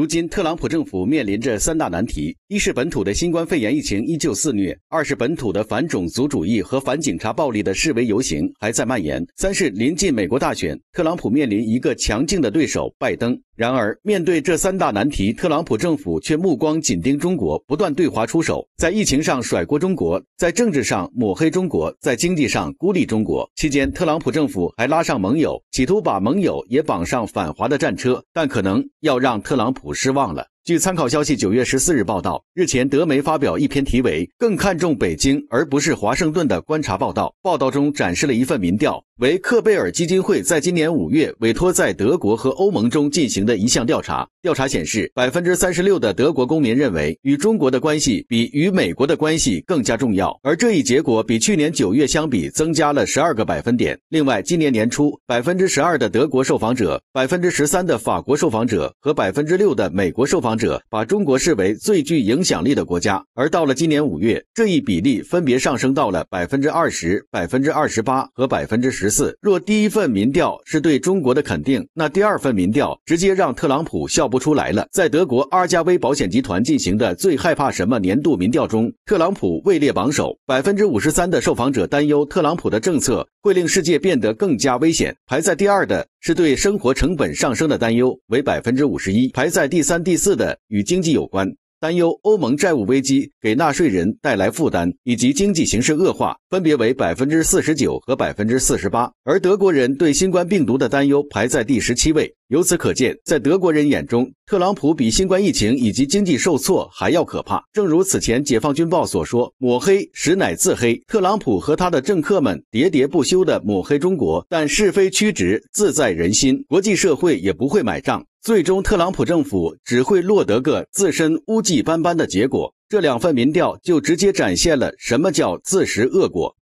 如今，特朗普政府面临着三大难题：一是本土的新冠肺炎疫情依旧肆虐；二是本土的反种族主义和反警察暴力的示威游行还在蔓延；三是临近美国大选，特朗普面临一个强劲的对手拜登。然而，面对这三大难题，特朗普政府却目光紧盯中国，不断对华出手。在疫情上甩锅中国，在政治上抹黑中国，在经济上孤立中国。期间，特朗普政府还拉上盟友，企图把盟友也绑上反华的战车。但可能要让特朗普失望了。据参考消息九月十四日报道，日前德媒发表一篇题为《更看重北京而不是华盛顿》的观察报道，报道中展示了一份民调。为克贝尔基金会在今年五月委托在德国和欧盟中进行的一项调查，调查显示，百分之三十六的德国公民认为与中国的关系比与美国的关系更加重要，而这一结果比去年九月相比增加了十二个百分点。另外，今年年初，百分之十二的德国受访者、百分之十三的法国受访者和百分之六的美国受访者把中国视为最具影响力的国家，而到了今年五月，这一比例分别上升到了百分之二十、百分之二十八和百分之十。四若第一份民调是对中国的肯定，那第二份民调直接让特朗普笑不出来了。在德国阿加威保险集团进行的最害怕什么年度民调中，特朗普位列榜首，百分之五十三的受访者担忧特朗普的政策会令世界变得更加危险。排在第二的是对生活成本上升的担忧，为百分之五十一。排在第三、第四的与经济有关。担忧欧盟债务危机给纳税人带来负担，以及经济形势恶化，分别为百分之四十九和百分之四十八，而德国人对新冠病毒的担忧排在第十七位。由此可见，在德国人眼中，特朗普比新冠疫情以及经济受挫还要可怕。正如此前《解放军报》所说，抹黑实乃自黑。特朗普和他的政客们喋喋不休地抹黑中国，但是非曲直自在人心，国际社会也不会买账。最终，特朗普政府只会落得个自身污迹斑斑的结果。这两份民调就直接展现了什么叫自食恶果。